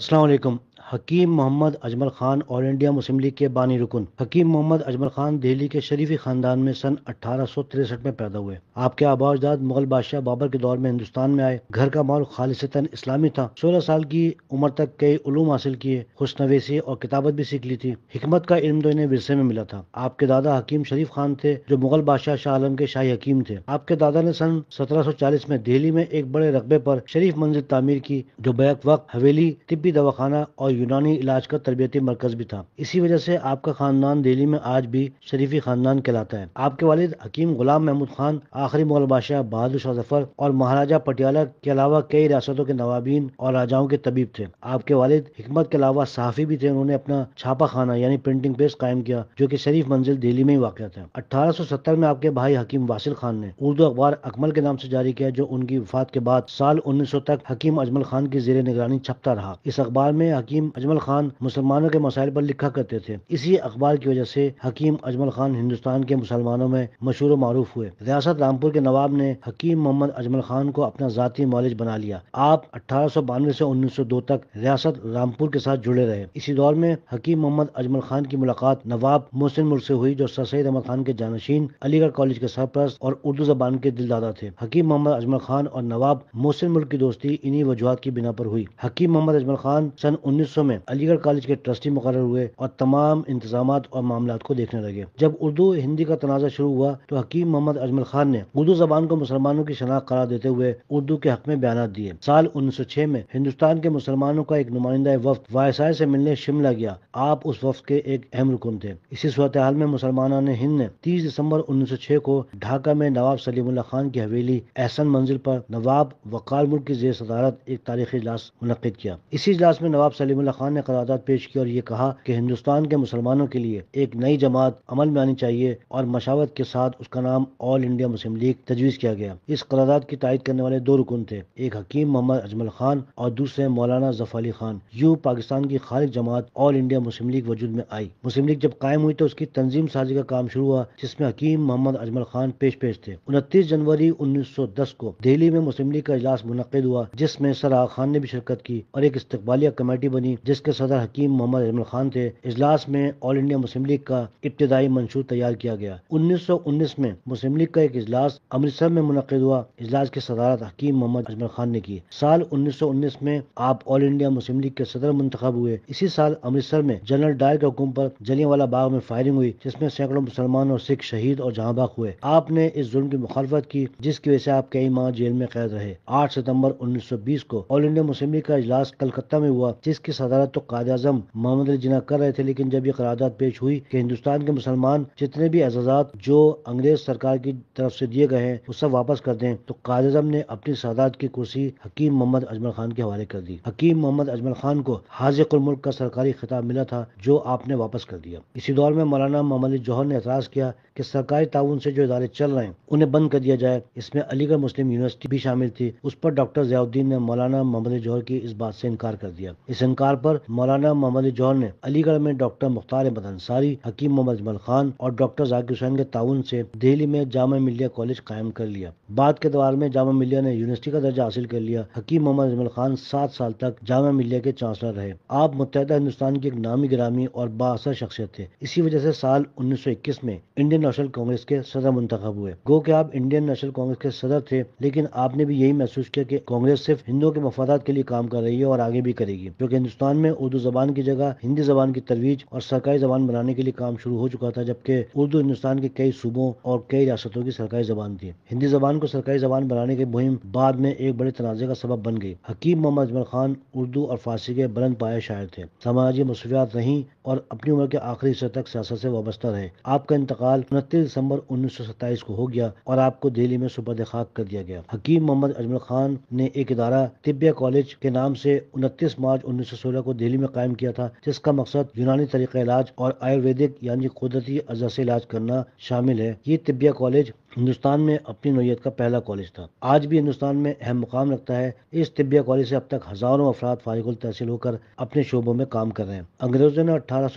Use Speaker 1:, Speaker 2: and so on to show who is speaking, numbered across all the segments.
Speaker 1: अस्सलाम Hakim Mohammad Ajmal Khan all India Muslim League के बानी रुकन हकीम मोहम्मद अजमल खान दिल्ली के शरीफी खानदान में सन अठारह में पैदा हुए आपके आबाजदाद मुगल बादशाह बाबर के दौर में हिंदुस्तान में आए घर का माहौल खालिशता इस्लामी था सोलह साल की उम्र तक कई उलूम हासिल किए खुशनवेसी और किताबत भी सीख ली थी हिकमत का इल्म तो इन्हें विरसे में मिला था आपके दादा हकीम शरीफ खान थे जो मुगल बादशाह शाह आलम के शाही हकीम थे आपके दादा ने सन सत्रह में दिल्ली में एक बड़े रकबे पर शरीफ मंजिल तामीर की जो बैक वक्त हवेली तिब्बी दवाखाना और यूनानी इलाज का तरबियती मरकज भी था इसी वजह से आपका खानदान दिल्ली में आज भी शरीफी खानदान कहलाता है आपके वालिद हकीम गुलाम महमूद खान आखिरी मुगल बादशाह बहादुर शाह जफर और महाराजा पटियाला के अलावा कई रियासतों के नवाबीन और राजाओं के तबीब थे आपके वालिद हिकमत के अलावा सहाफ़ी भी थे उन्होंने अपना छापा खाना यानी प्रिंटिंग प्रेस कायम किया जो की शरीफ मंजिल दिल्ली में ही वाक़ था अठारह में आपके भाई हकीम वासिल खान ने उर्दू अखबार अकमल के नाम से जारी किया जो उनकी वफात के बाद साल सौ तक हकीम अजमल खान की जेर निगरानी छपता रहा इस अखबार में हकीम हकीम अजमल खान मुसलमानों के मसाइल पर लिखा करते थे इसी अखबार की वजह से हकीम अजमल खान हिंदुस्तान के मुसलमानों में मशहूर मरूफ हुए रियासत रामपुर के नवाब ने हकीम मोहम्मद अजमल खान को अपना जाती मॉलेज बना लिया आप अठारह सौ बानवे से उन्नीस सौ दो तक रियासत रामपुर के साथ जुड़े रहे इसी दौर में हकीम मोहम्मद अजमल खान की मुलाकात नवाब मोहसिन मुर से हुई जो सर सैद अहमद खान के जानशीन अलीगढ़ कॉलेज के सरप्रस्त और उर्दू जबान के दिलदादा थे हकीम मोहम्मद अजमल खान और नवाब मोहसिन मुल्क की दोस्ती इन्हीं वजुहत की बिना पर हुई हकीम मोहम्मद अजमल खान सन उन्नीस हिस्सों में अलीगढ़ कॉलेज के ट्रस्टी मुकर हुए और तमाम इंतजाम और मामला को देखने लगे जब उर्दू हिंदी का तनाजा शुरू हुआ तो हकीम मोहम्मद अजमल खान ने उर्दू जबान को मुसलमानों की शनाख्त करार देते हुए उर्दू के हक में बयान दिए साल उन्नीस सौ छह में हिंदुस्तान के मुसलमानों का एक नुमाइंदा वफ्त वायसाय से मिलने शिमला गया आप उस वफ्त के एक अहम रुकन थे इसी सूरत हाल में मुसलमानों ने हिंद ने तीस दिसंबर उन्नीस सौ छह को ढाका में नवाब सलीमुल्ला खान की हवेली एहसन मंजिल पर नवाब वकाल मुल्क की जेर सदारत एक तारीखी इजलास मुनद किया इसी इजलास में नवाब सलीम अजमल्ला खान ने करारदाद पेश की और ये कहा कि हिंदुस्तान के मुसलमानों के लिए एक नई जमात अमल में आनी चाहिए और मशावत के साथ उसका नाम ऑल इंडिया मुस्लिम लीग तजवीज़ किया गया इस करारदाद की तायद करने वाले दो रुकन थे एक हकीम मोहम्मद अजमल खान और दूसरे मौलाना अली खान यू पाकिस्तान की खालिद जमात ऑल इंडिया मुस्लिम लीग वजूद में आई मुस्लिम लीग जब कायम हुई तो उसकी तंजीम साजी का काम शुरू हुआ जिसमें हकीम मोहम्मद अजमल खान पेश पेश थे उनतीस जनवरी उन्नीस सौ दस को दिल्ली में मुस्लिम लीग का इजलास मुनद हुआ जिसमें सराह खान ने भी शिरकत की और एक इस्तबालिया कमेटी बनी हुई जिसके सदर हकीम मोहम्मद अजमल खान थे इजलास में ऑल इंडिया मुस्लिम लीग का इब्तदाई मंशूर तैयार किया गया उन्नीस सौ उन्नीस में मुस्लिम लीग का एक इजलास अमृतसर में मुनद हुआ इजलास की सदारत हकीम मोहम्मद अजमल खान ने की साल उन्नीस सौ उन्नीस में आप ऑल इंडिया मुस्लिम लीग के सदर मुंतब हुए इसी साल अमृतसर में जनरल डायर के आरोप पर वाला बाग में फायरिंग हुई जिसमें सैकड़ों मुसलमान और सिख शहीद और बाग हुए आपने इस जुल्म की मुखालफत की जिसकी वजह से आप कई माह जेल में कैद रहे आठ सितम्बर उन्नीस सौ बीस को ऑल इंडिया मुस्लिम लीग का इजलास कलकत्ता में हुआ जिसकी सदारत तो कायद अजम मोहम्मद अली जिना कर रहे थे लेकिन जब ये करारदाद पेश हुई कि हिंदुस्तान के मुसलमान जितने भी एजाजात जो अंग्रेज सरकार की तरफ से दिए गए हैं उस सब वापस कर दें तो कायद अजम ने अपनी सदारत की कुर्सी हकीम मोहम्मद अजमल खान के हवाले कर दी हकीम मोहम्मद अजमल खान को हाजिकुल मुल्क का सरकारी खिताब मिला था जो आपने वापस कर दिया इसी दौर में मौलाना मोहम्मद अली जौहर ने एतराज़ किया कि सरकारी ताउन से जो इदारे चल रहे हैं उन्हें बंद कर दिया जाए इसमें अलीगढ़ मुस्लिम यूनिवर्सिटी भी शामिल थी उस पर डॉक्टर जयाउद्दीन ने मौलाना मोहम्मद जौहर की इस बात से इनकार कर दिया इस इनकार इश्तहार पर मौलाना मोहम्मद जौहर ने अलीगढ़ में डॉक्टर मुख्तार अहमद अंसारी हकीम मोहम्मद अजमल खान और डॉक्टर जाकिर हुसैन के ताउन से दिल्ली में जामा मिलिया कॉलेज कायम कर लिया बाद के दौर में जामा मिलिया ने यूनिवर्सिटी का दर्जा हासिल कर लिया हकीम मोहम्मद अजमल खान सात साल तक जामा मिलिया के चांसलर रहे आप मुतहदा हिंदुस्तान की एक नामी ग्रामी और बासर शख्सियत थे इसी वजह से साल उन्नीस में इंडियन नेशनल कांग्रेस के सदर मुंतब हुए गो के आप इंडियन नेशनल कांग्रेस के सदर थे लेकिन आपने भी यही महसूस किया कि कांग्रेस सिर्फ हिंदुओं के मफादात के लिए काम कर रही है और आगे भी करेगी क्योंकि हिंदुस्तान हिंदुस्तान में उर्दू जबान की जगह हिंदी जबान की तरवीज और सरकारी जबान बनाने के लिए काम शुरू हो चुका था जबकि उर्दू हिंदुस्तान के कई सूबों और कई रियासतों की सरकारी जबान थी हिंदी जबान को सरकारी जबान बनाने की मुहिम बाद में एक बड़े तनाजे का सबब बन गई हकीम मोहम्मद अजमल खान उर्दू और फारसी के बुलंद पाए शायर थे समाजी मसरूफियात नहीं और अपनी उम्र के आखिरी हिस्से तक सियासत से वाबस्ता रहे आपका इंतकाल उनतीस दिसंबर उन्नीस को हो गया और आपको दिल्ली में सुपर खाक कर दिया गया हकीम मोहम्मद अजमल खान ने एक इदारा तिब्बिया कॉलेज के नाम से उनतीस मार्च उन्नीस सौ सोलह को दिल्ली में कायम किया था जिसका मकसद यूनानी तरीका इलाज और आयुर्वेदिक यानी कुदरती अजा से इलाज करना शामिल है ये तिब्बिया कॉलेज हिंदुस्तान में अपनी नोयत का पहला कॉलेज था आज भी हिंदुस्तान में अहम मुकाम रखता है इस तिबिया कॉलेज से अब तक हजारों अफराद फारिगुल तहसील होकर अपने शोबों में काम कर रहे हैं अंग्रेजों ने अठारह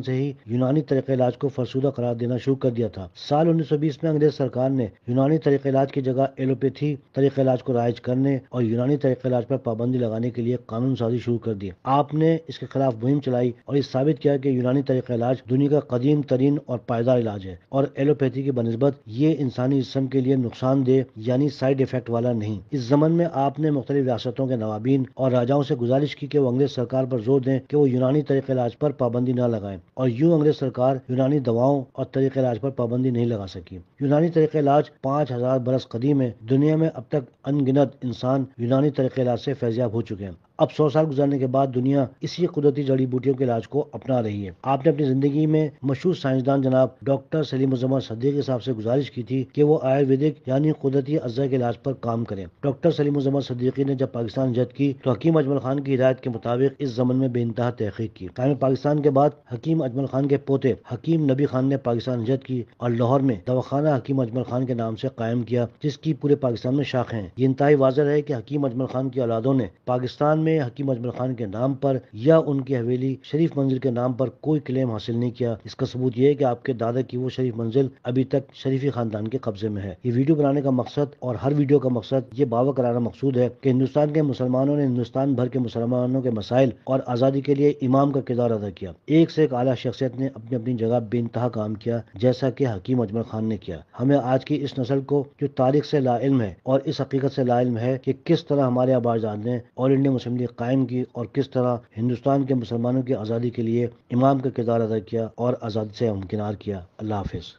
Speaker 1: से ही यूनानी तरीके इलाज को फरसूदा करार देना शुरू कर दिया था साल 1920 में अंग्रेज सरकार ने यूनानी तरीके इलाज की जगह एलोपैथी तरीके इलाज को राइज करने और यूनानी तरीके इलाज पर पाबंदी लगाने के लिए कानून साजी शुरू कर दी आपने इसके खिलाफ मुहिम चलाई और ये साबित किया कि यूनानी तरीके इलाज दुनिया का कदीम तरीन और पायदार इलाज है और एलोपैथी की बनस्बत ये इंसान इंसानी जिसम के लिए नुकसानदेह यानी साइड इफेक्ट वाला नहीं इस जमन में आपने मुख्तलिफ रियासतों के नवाबीन और राजाओं से गुजारिश की वो अंग्रेज सरकार पर जोर दें कि वो यूनानी तरीके इलाज पर पाबंदी न लगाएं और यूं अंग्रेज सरकार यूनानी दवाओं और तरीके इलाज पर पाबंदी नहीं लगा सकी यूनानी तरीके इलाज पाँच हजार बरस कदीम है दुनिया में अब तक अनगिनत इंसान यूनानी तरीके इलाज से फैजियाब हो चुके हैं अब सौ साल गुजारने के बाद दुनिया इसी कुदरती जड़ी बूटियों के इलाज को अपना रही है आपने अपनी जिंदगी में मशहूर साइंसदान जनाब डॉक्टर सलीम उजमान सद्दीकी साहब से गुजारिश की थी कि वो आयुर्वेदिक यानी कुदरती अज्जा के इलाज पर काम करें डॉक्टर सलीम उजमान सदीकी ने जब पाकिस्तान जद की तो हकीम अजमल खान की हिदायत के मुताबिक इस जमन में बेानतहा तहकीक की कायम पाकिस्तान के बाद हकीम अजमल खान के पोते हकीम नबी खान ने पाकिस्तान जद की और लाहौर में दवाखाना हकीम अजमल खान के नाम से कायम किया जिसकी पूरे पाकिस्तान में शाख है ये इंतहा वाजह है की हकीम अजमल खान की औलादों ने पाकिस्तान में में हकीम अजमल खान के नाम पर या उनकी हवेली शरीफ मंजिल के नाम पर कोई क्लेम हासिल नहीं किया इसका सबूत यह है कि आपके दादा की वो शरीफ मंजिल अभी तक शरीफी खानदान के कब्जे में है ये वीडियो बनाने का मकसद और हर वीडियो का मकसद ये बावा कराना मकसूद है कि हिंदुस्तान के मुसलमानों ने हिंदुस्तान भर के मुसलमानों के मसाइल और आज़ादी के लिए इमाम का किरदार अदा किया एक से एक आला शख्सियत ने अपनी अपनी जगह बेनतहा काम किया जैसा कि हकीम अजमल खान ने किया हमें आज की इस नस्ल को जो तारीख से लाइल है और इस हकीकत से लाइल है कि किस तरह हमारे आबाजाद ने ऑल इंडिया मुस्लिम लिए कायम की और किस तरह हिंदुस्तान के मुसलमानों की आज़ादी के लिए इमाम का किरदार अदा किया और आज़ादी से मुमकिन किया अल्लाह हाफिज़